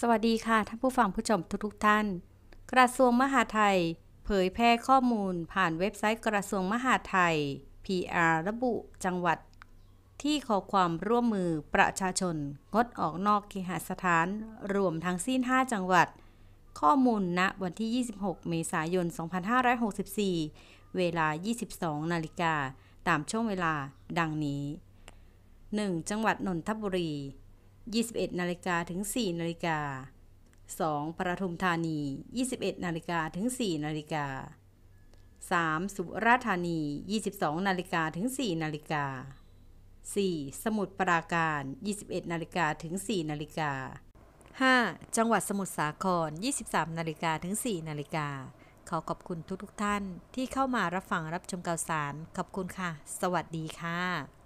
สวัสดีค่ะท่านผู้ฟังผู้ชมทุกทท่าน กระทรวงมหาดไทย เผยแพร่ข้อมูลผ่านเว็บไซต์กระทรวงมหาดไทย PR ระบุจังหวัด ที่ขอความร่วมมือประชาชนงดออกนอกเคหสถาน รวมทั้งสิ้น 5 จังหวัด ข้อมูลณนะวันที่ 26 เมษายน 2564 เวลา 22นาฬิกาามช่วงเวลาดังนี้ 1. จังหวัดนนทบุรี 21นาฬิกาถึง4นาฬิกา 2. ปทุมธานี 21นาฬิกาถึง4นาฬิกา 3. สุราษฎร์ธานี 22นาฬิกาถึง4นาฬิกา 4. สมุทรปราการ 21นาฬิกาถึง4นาฬิกา 5. จังหวัดสมุทรสาคร 23นาฬิกาถึง4นาฬิกาขอขอบคุณทุกๆทท่าน ที่เข้ามารับฟังรับชมข่าวสาร ขอบคุณค่ะ สวัสดีค่ะ